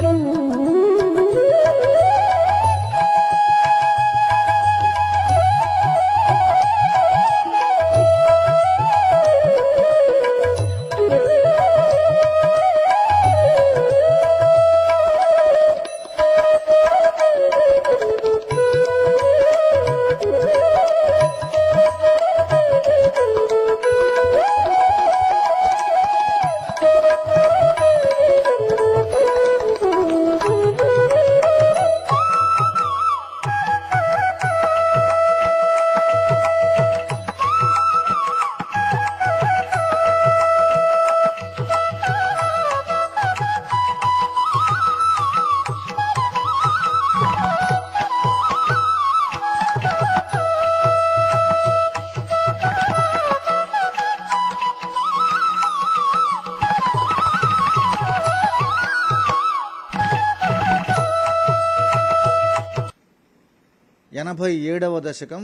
Mm-hmm. ఎనభై ఏడవ దశకం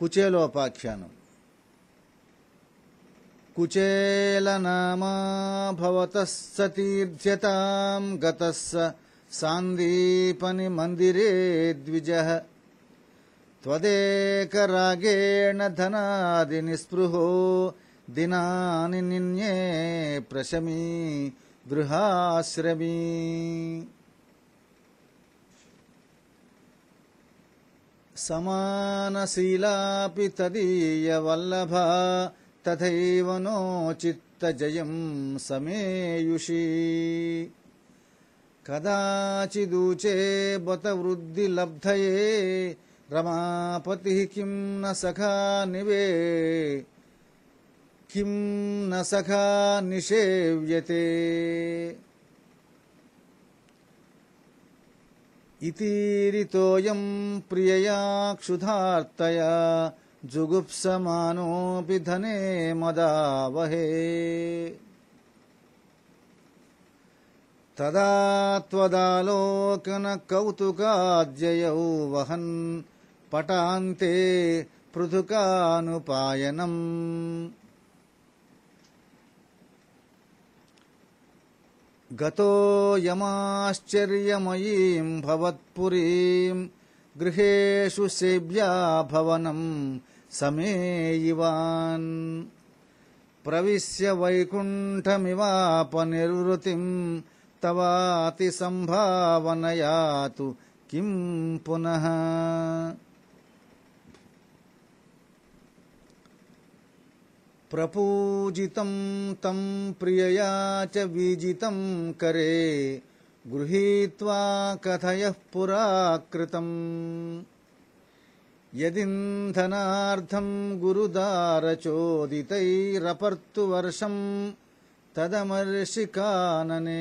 కుచేలోపాఖ్యానం కుచేలనామాభవత సతీర్థ్యతాం గత సాందీపని మందిరే ద్విజ త్వదేకరాగేణ ధనాది నిస్పృహో దినాని నిన్యే ప్రశమీ గృహాశ్రమీ సమానశీలాపి తదీయవల్లభా తథైవ నో చిత్తజయం సమేయుషీ కదాచిదూచే బత వృద్ధిలబ్ధయే రమాపతి కిం న సఖా నివే కిం న సఖా నిషేవ్యతే तीरितोऽयम् प्रियया क्षुधार्तया जुगुप्समानोऽपि धने मदावहे तदा त्वदालोकनकौतुकाद्ययौ वहन् पटान्ते पृथुकानुपायनम् गतो यमाश्चर्यमयीम् भवत्पुरीम् गृहेषु सेव्या भवनं समेयिवान् प्रविश्य वैकुण्ठमिवापनिर्वृतिम् तवातिसम्भावनया तु किम् पुनः प्रपूजितं तं प्रियया च विजितं करे गृहीत्वा कथयः पुराकृतम् यदिन्धनार्थं गुरुदारचोदितैरपर्तुवर्षम् तदमर्षिकानने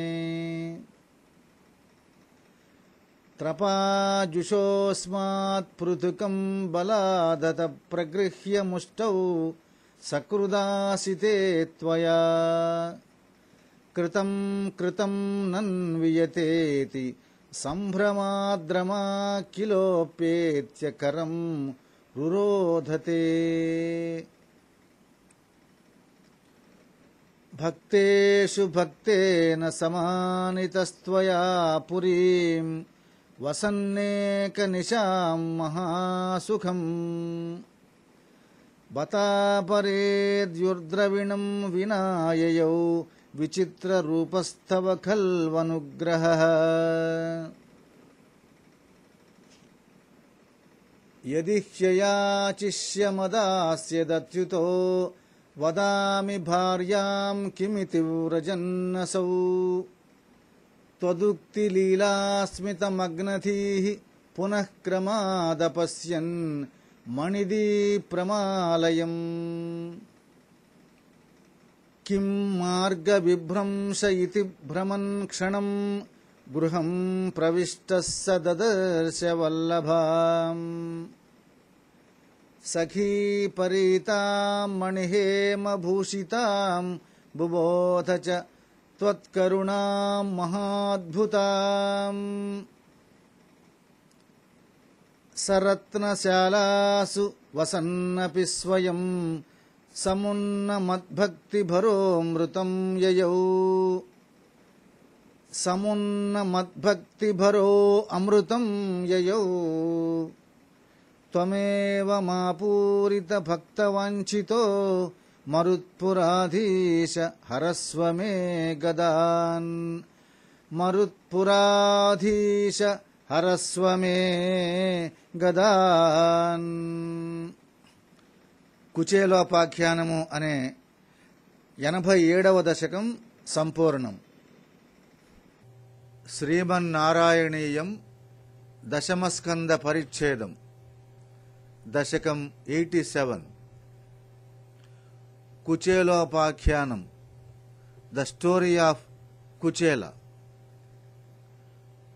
त्रपाजुषोऽस्मात्पृथुकम् बलादतप्रगृह्यमुष्टौ सकृदासिते त्वया कृतं कृतम् नन्वियतेति सम्भ्रमाद्रमा किलोप्येत्यकरम् रुरोधते भक्तेषु भक्तेन समानितस्त्वया पुरीम् वसन्नेकनिशाम् महासुखम् बता परेद्युर्द्रविणम् विनाययौ विचित्ररूपस्तव खल्वनुग्रहः यदि ह्ययाचिष्यमदास्यदच्युतो वदामि भार्याम् किमिति व्रजन्नसौ त्वदुक्तिलीलास्मितमग्नधीः पुनः क्रमादपश्यन् मणिदीप्रमालयम् किम् मार्गविभ्रंश इति भ्रमन् क्षणम् गृहम् प्रविष्टः स सखी सखीपरीताम् मणिहेमभूषिताम् बुबोध च त्वत्करुणाम् महाद्भुताम् सरत्नशालासु वसन्नपि स्वयम्भक्तिभरो अमृतम् ययौ त्वमेवमापूरितभक्तवाञ्छितो मरुत्पुराधीश हरस्वमे गदान् मरुत्पुराधीश హరస్వమే గదా గదాన్ కుచేలోపాఖ్యానము అనే ఎనభై ఏడవ దశకం సంపూర్ణం శ్రీమన్నారాయణీయం దశమస్కంద పరిచ్ఛేదం దశకం eighty seven Kuchelopakhyanam the story of Kuchela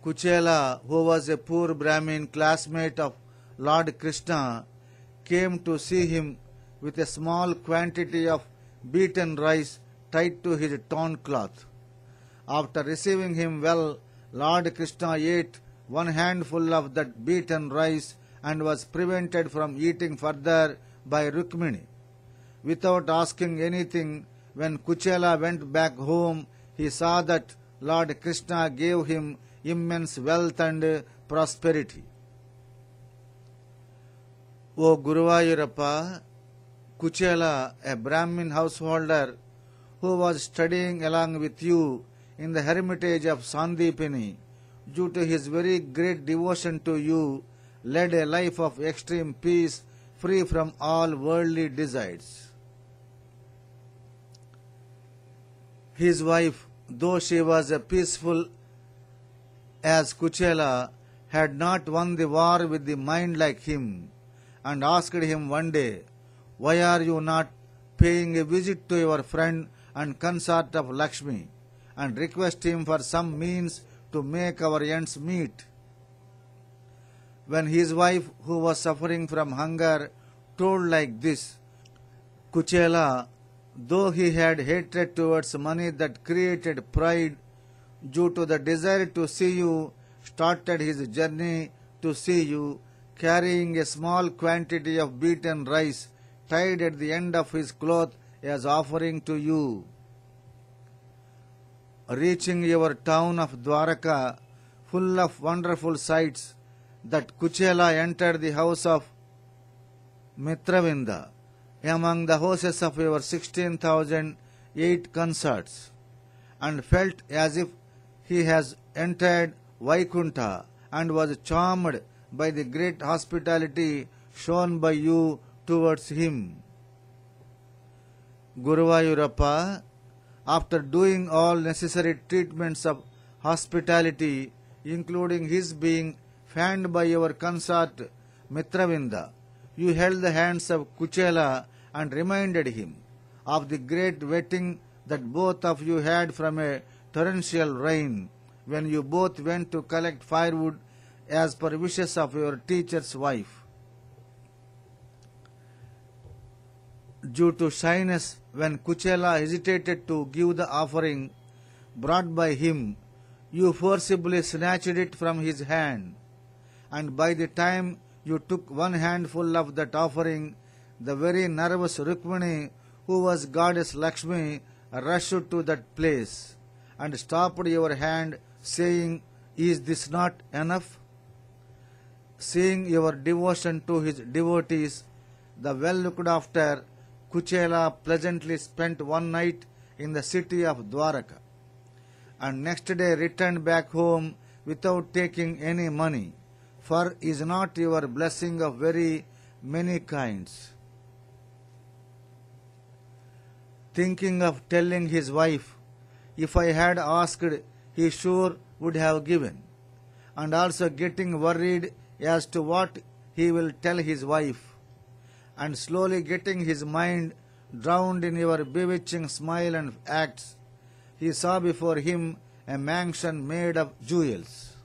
Kuchela, who was a poor Brahmin classmate of Lord Krishna, came to see him with a small quantity of beaten rice tied to his torn cloth. After receiving him well, Lord Krishna ate one handful of that beaten rice and was prevented from eating further by Rukmini. Without asking anything, when Kuchela went back home, he saw that Lord Krishna gave him immense wealth and prosperity. O Guruvayurappa, Kuchela, a Brahmin householder who was studying along with you in the hermitage of Sandipini, due to his very great devotion to you, led a life of extreme peace free from all worldly desires. His wife, though she was a peaceful as Kuchela had not won the war with the mind like him, and asked him one day, Why are you not paying a visit to your friend and consort of Lakshmi, and request him for some means to make our ends meet? When his wife, who was suffering from hunger, told like this, Kuchela, though he had hatred towards money that created pride due to the desire to see you, started his journey to see you, carrying a small quantity of beaten rice tied at the end of his cloth as offering to you. Reaching your town of Dwaraka, full of wonderful sights, that Kuchela entered the house of Mitravinda among the horses of your 16,008 consorts, and felt as if he has entered Vaikunta and was charmed by the great hospitality shown by you towards him. Guruvayurappa, after doing all necessary treatments of hospitality, including his being fanned by your consort Mitravinda, you held the hands of Kuchela and reminded him of the great wetting that both of you had from a torrential rain when you both went to collect firewood as per wishes of your teacher's wife. Due to shyness, when Kuchela hesitated to give the offering brought by him, you forcibly snatched it from his hand, and by the time you took one handful of that offering, the very nervous Rukmini, who was goddess Lakshmi, rushed to that place and stopped your hand, saying, Is this not enough? Seeing your devotion to his devotees, the well looked after Kuchela pleasantly spent one night in the city of Dwaraka and next day returned back home without taking any money, for is not your blessing of very many kinds? Thinking of telling his wife if I had asked, he sure would have given. And also getting worried as to what he will tell his wife. And slowly getting his mind drowned in your bewitching smile and acts, he saw before him a mansion made of jewels.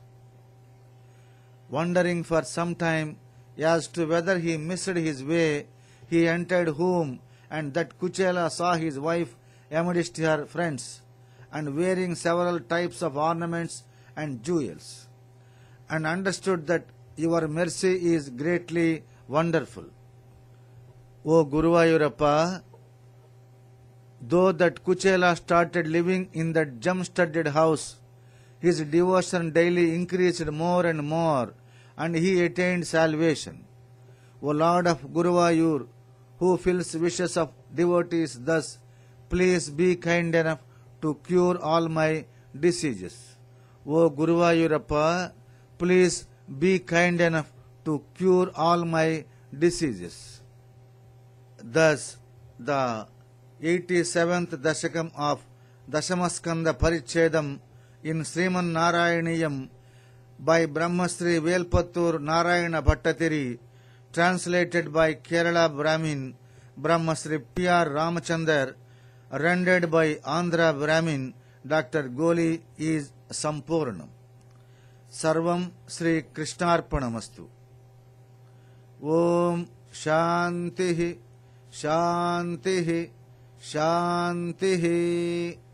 Wondering for some time as to whether he missed his way, he entered home and that Kuchela saw his wife amidst her friends and wearing several types of ornaments and jewels, and understood that your mercy is greatly wonderful. O Guruvayurappa, though that Kuchela started living in that gem studded house, his devotion daily increased more and more, and he attained salvation. O Lord of Guruvayur, who fills wishes of devotees thus, please be kind enough to cure all my diseases. O Guruvayurappa, please be kind enough to cure all my diseases. Thus, the 87th Dashakam of Dashamaskanda Parichedam in Sriman Narayaniyam by Brahmasri Velpattur Narayana Bhattatiri, translated by Kerala Brahmin Brahmasri P.R. Ramachandar rendered by andhra brahmin dr goli is sampurnam sarvam shri krishnarpanam astu om shantihi shantihi shantihi